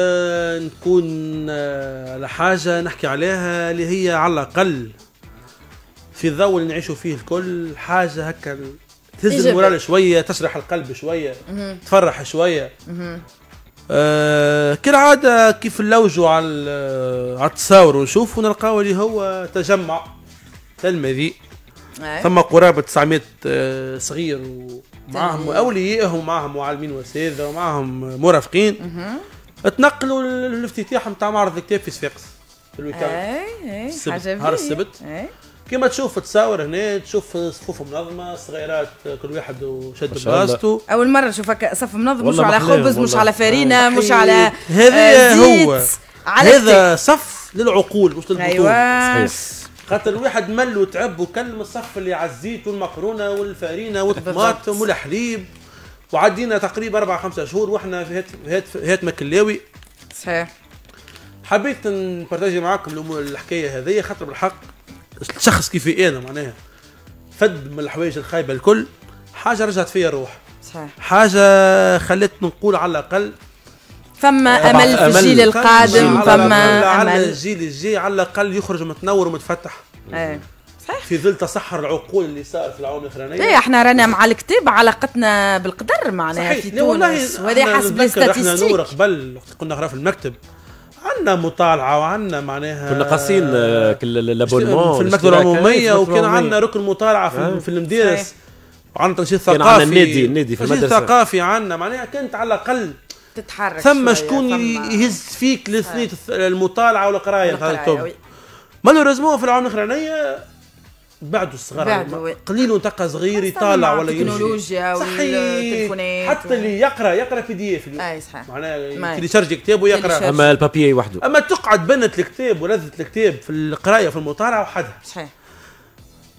آه، نكون على آه، حاجة نحكي عليها اللي هي على الأقل في الضوء اللي نعيشوا فيه الكل حاجة هكا تهز المورال شوية تشرح القلب شوية مم. تفرح شوية مم. أه كالعادة كيف نلوجوا على آه، على التصاور ونشوفوا نلقاو اللي هو تجمع تلمذي إيه. ثم قرابة 900 صغير ومعهم أوليائهم ومعهم معلمين وأساتذة ومعهم مرافقين تنقلوا الافتتاح نتاع معرض الكتاب في صفاقس في الويكاند اي حاجه نهار السبت كيما تشوف تصاور هنا تشوف صفوف منظمه صغيرات كل واحد وشد براسته اول مره نشوفك صف منظم مش على خبز مش على فارينه آه، مش آه، على هذا هو هذا صف للعقول مش للبطون أيوة. خاطر الواحد مل وتعب وكلم الصف اللي عزيت والمكرونه والفارينه والطماطم والحليب وعدينا تقريبا اربع خمسة شهور واحنا في هات هات هات مكلاوي صحيح حبيت نبارتاجي معاكم الامور الحكايه هذه خاطر بالحق شخص كيفي انا معناها فد من الحوايج الخايبه الكل حاجه رجعت فيا الروح صحيح حاجه خلت نقول على الاقل فما امل في الجيل القادم فما امل على الجيل الجاي على الاقل يخرج متنور ومتفتح ايه صحيح في ظل تصحر العقول اللي صار في العوام الاخرانيه ايه احنا رانا مع الكتاب علاقتنا بالقدر معناها في تونس وهذا حسب الاستاتيستيك نور قبل وقت كنا نقرا في المكتب عندنا مطالعه وعندنا معناها كنا قاسين آه، لابونمون في المكتب العموميه وكان عندنا ركن مطالعه في, آه. في المدارس وعندنا تنشيط ثقافي عندنا النادي النادي في المدرسه تنشيط ثقافي عندنا معناها كانت على الاقل تتحرك ثم شكون يهز فيك لاثنين المطالعه والقرايه مالوريزمون في العام الاخرانيه بعده الصغار يعني قليل تلقى صغير يطالع ولا يمشي التكنولوجيا والتليفونات حتى اللي يقرا يقرا بي دي اف اي صح معناها يشرج كتاب ويقرا اما البابي وحده اما تقعد بنت الكتاب ولذة الكتاب في القرايه في المطالعه وحدها صحيح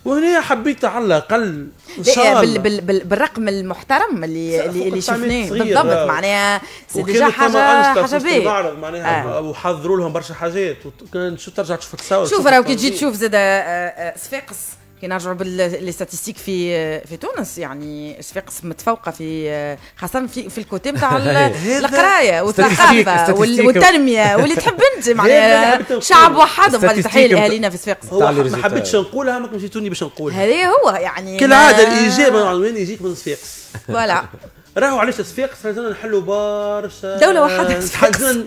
وهنا حبيت على الاقل ان شاء الله بال بال بالرقم المحترم اللي اللي اللي شفناه بالضبط آه. معناها سي ديجا حاجه حاجه باهيه معناها آه. وحضروا لهم برشا حاجات وكان شو ترجع تشوف تصور شوف راه كي تجي تشوف زاد آه، آه، صفاقس كي نرجعوا بالستاتستيك في في تونس يعني صفاقس متفوقه في خاصه في, في الكوتي نتاع القرايه والثقافه والتنميه واللي تحب انت معناها شعب وحد تحيل اهالينا في صفاقس ما حبيتش نقولها ما مشيتوني باش نقولها هذا هو يعني كالعاده الاجابه العنوان يعني يجيك من صفاقس فوالا راهو علاش صفاقس لازمنا نحلوا برشا دوله واحدة صفاقس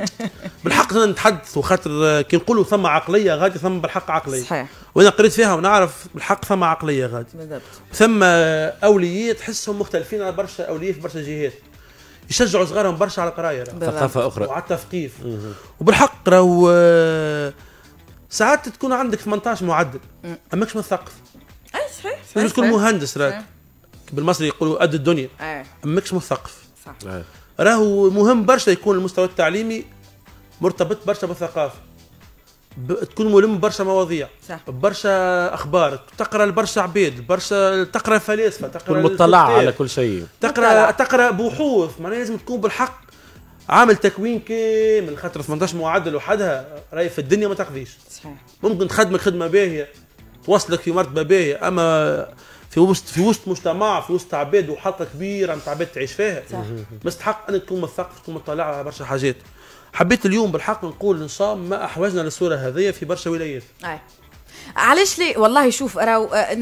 بالحق نتحدث وخاطر كي نقولوا ثم عقليه غادي ثم بالحق عقليه صحيح وانا قريت فيها ونعرف بالحق ثم عقليه غادي بالضبط ثم اولياء تحسهم مختلفين على برشا اولياء في برشا جهات يشجعوا صغارهم برشا على القرايه ثقافه اخرى وعلى التثقيف وبالحق راهو آه، ساعات تكون عندك 18 معدل اماكش مثقف اي صحيح لازم تكون مهندس راك بالمصري يقولوا قد الدنيا ايه ماكش مثقف صح ايه. راهو مهم برشا يكون المستوى التعليمي مرتبط برشا بالثقافه ب... تكون ملم برشا مواضيع صح. برشا اخبار تقرا لبرشا عباد برشا تقرا فلاسفه تقرا تكون مطلع على كل شيء تقرا مطلع. تقرا بحوث معناها لازم تكون بالحق عامل تكوين كامل خاطر 18 معدل وحدها راهي في الدنيا ما تقضيش صحيح ممكن تخدمك خدمه باهيه توصلك في مرتبه باهيه اما في وسط في وسط مجتمع في وسط عباد وحلقه كبيره نتاع عباد تعيش فيها صح مستحق انك تكون مثقف تكون مطلع على برشا حاجات حبيت اليوم بالحق نقول ان شاء الله ما احوجنا للصوره هذه في برشا ولايات أي. علاش لي والله شوف راهو آه،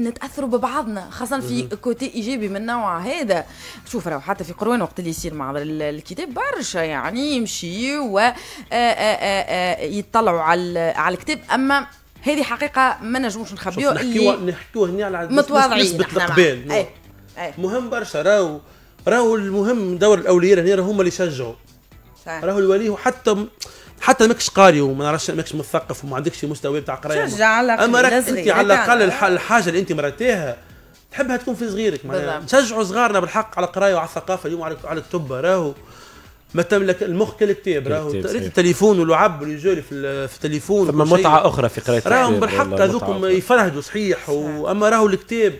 نتاثروا ببعضنا خاصه في كوتي ايجابي من نوع هذا شوف راهو حتى في قروان وقت اللي يصير مع الكتاب برشا يعني يمشي ويطلعوا آه، آه، على على الكتاب اما هذه حقيقه ما نجموش نخبيو اللي نحكيو هنا على متواضعين نسبه الاقبال مهم برشا راهو راهو المهم دور الاولياء هنا راهو هما اللي يشجعوا راهو الولي وحتى حتى ماكش قاري وما نعرفش ماكش مثقف وما عندكش مستوى تاع قرايه شجع على اما راك انت على الاقل الحاجه اللي انت مرتيها تحبها تكون في صغيرك معناها نشجعوا صغارنا بالحق على القرايه وعلى الثقافه اليوم على التبه راهو ما تملك المخ كالكتاب راهو قريت التليفون ولعب الرجال في, التليفون ثم متعه اخرى في قراءه راهم بالحق هذوكم يفرهدوا صحيح واما راهو الكتاب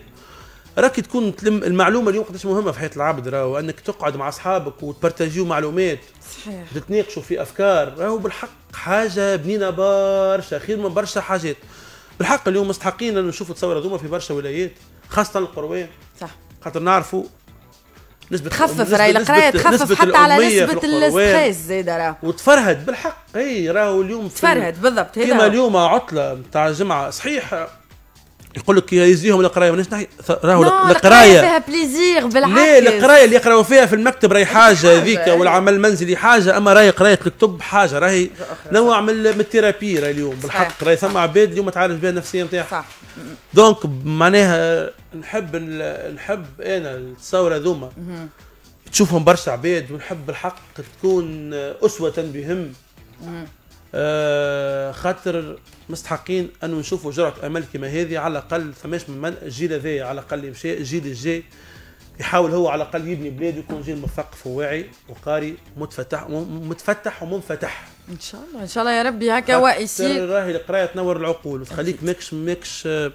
راك تكون تلم المعلومه اليوم قداش مهمه في حياه العبد راهو انك تقعد مع اصحابك وتبارتاجيو معلومات صحيح تتناقشوا في افكار راهو بالحق حاجه بنينه برشا خير من برشا حاجات بالحق اليوم مستحقين نشوفوا تصور هذوما في برشا ولايات خاصه القروان صح خاطر نعرفوا نسبة تخفف راهي القرايه تخفف حتى على نسبه الستريس زيد راه وتفرهد بالحق اي راهو اليوم تفرهد بالضبط كيما اليوم عطله نتاع الجمعه صحيح يقول لك يزيهم القرايه مانيش راهو القرايه فيها بليزير بالعكس ليه القرايه اللي يقراوا فيها في المكتب راهي حاجه هذيك والعمل المنزلي حاجه اما راهي قرايه الكتب حاجه راهي نوع من الثيرابي راهي اليوم بالحق راهي ثم عباد اليوم تعالج بها النفسيه نتاعها صح دونك معناها نحب نحب انا الثوره ذوما تشوفهم برشا عباد ونحب الحق تكون اسوه بهم آه، خاطر مستحقين انه نشوفوا جرعه امل كما هذه على الاقل فماش من الجيل هذا على الاقل يمشي الجيل الجاي يحاول هو على الاقل يبني بلاد ويكون جيل مثقف وواعي وقاري متفتح متفتح ومنفتح ان شاء الله ان شاء الله يا ربي هكا وائسي راهي القرايه تنور العقول وتخليك ماكش ماكش آه،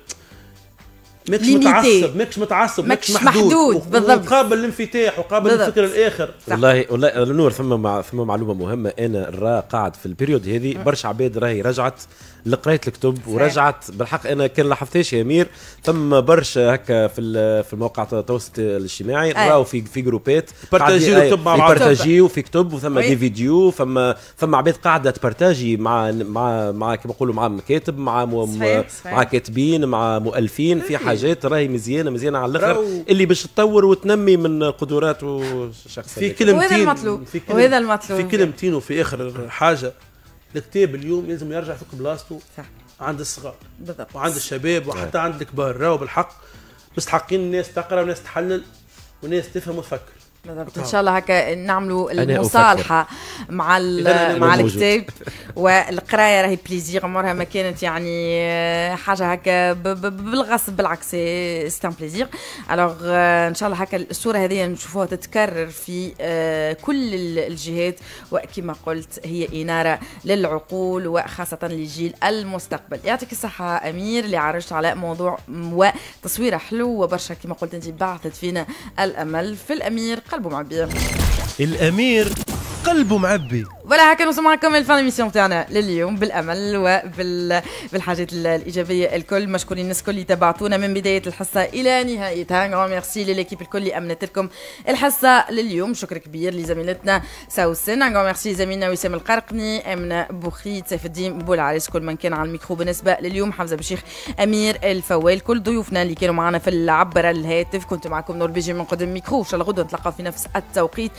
ماكش متعصب ماكش متعصب ماكش محدود, محدود بالضبط وقابل للانفتاح وقابل للفكر الاخر والله والله نور ثم مع ثم معلومه مهمه انا را قاعد في البريود هذه برشا عباد راهي رجعت لقرايه الكتب ورجعت بالحق انا كان لاحظتهاش يا امير ثم برشا هكا في في المواقع التواصل الاجتماعي راو في في جروبات بارتاجيو الكتب مع بعض بارتاجيو في كتب وثم دي فيديو ثم ثم عباد قاعده تبارتاجي مع مع مع كما نقولوا مع مكاتب مع مع كاتبين مع مؤلفين في حاجه حاجات راهي مزيانه مزيانه على الاخر اللي باش تطور وتنمي من قدراته الشخصيه في كلمتين وهذا المطلوب وهذا المطلوب في كلمتين وفي اخر حاجه الكتاب اليوم لازم يرجع في بلاصته عند الصغار بالضبط وعند الشباب وحتى عند الكبار راهو بالحق مستحقين الناس تقرا وناس تحلل وناس تفهم وتفكر بالضبط ان شاء الله هكا نعملوا المصالحه مع مع الكتاب والقرايه راهي بليزير عمرها ما كانت يعني آه، حاجه هكا بالغصب بالعكس سي ان بليزير الوغ ان شاء الله هكا الصوره هذه نشوفوها تتكرر في آه، كل الجهات وكما قلت هي اناره للعقول وخاصه لجيل المستقبل يعطيك الصحه امير اللي عرجت على موضوع وتصويره حلو وبرشا كما قلت انت بعثت فينا الامل في الامير قلبه معبير الامير قلبه معبي ولا هكا نوصل معكم الفان ميسيون تاعنا لليوم بالامل وبالحاجات الايجابيه الكل مشكورين الناس الكل اللي تبعتونا من بدايه الحصه الى نهايتها غون ميرسي لليكيب الكل اللي امنت لكم الحصه لليوم شكر كبير لزميلتنا ساوسن غون ميرسي زميلنا وسام القرقني امنه بوخيت سيف الدين بولعريس كل من كان على الميكرو بالنسبه لليوم حمزه بشيخ امير الفوال كل ضيوفنا اللي كانوا معنا في العبر الهاتف كنت معكم نور بيجي من قدم الميكرو ان شاء الله غدوه نتلقاو في نفس التوقيت